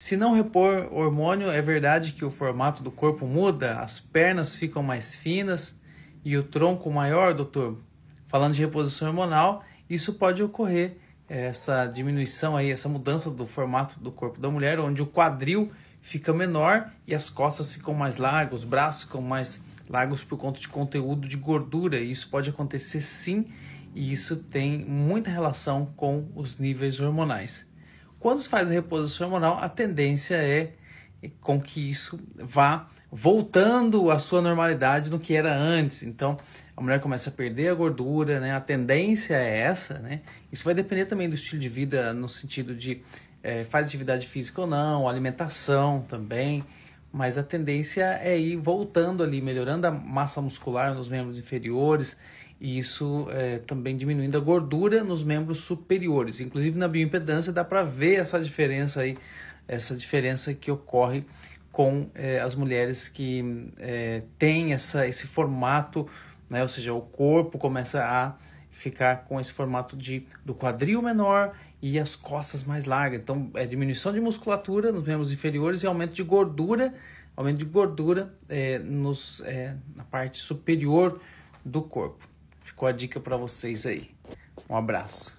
Se não repor hormônio, é verdade que o formato do corpo muda, as pernas ficam mais finas e o tronco maior, doutor? Falando de reposição hormonal, isso pode ocorrer, eh, essa diminuição aí, essa mudança do formato do corpo da mulher, onde o quadril fica menor e as costas ficam mais largas, os braços ficam mais largos por conta de conteúdo de gordura. Isso pode acontecer sim, e isso tem muita relação com os níveis hormonais. Quando se faz a reposição hormonal, a tendência é com que isso vá voltando à sua normalidade no que era antes. Então, a mulher começa a perder a gordura, né? A tendência é essa, né? Isso vai depender também do estilo de vida, no sentido de é, faz atividade física ou não, alimentação também mas a tendência é ir voltando ali, melhorando a massa muscular nos membros inferiores e isso é, também diminuindo a gordura nos membros superiores. Inclusive na bioimpedância dá para ver essa diferença aí, essa diferença que ocorre com é, as mulheres que é, têm essa, esse formato, né? ou seja, o corpo começa a ficar com esse formato de do quadril menor e as costas mais largas. Então, é diminuição de musculatura nos membros inferiores e aumento de gordura, aumento de gordura é, nos, é, na parte superior do corpo. Ficou a dica para vocês aí. Um abraço.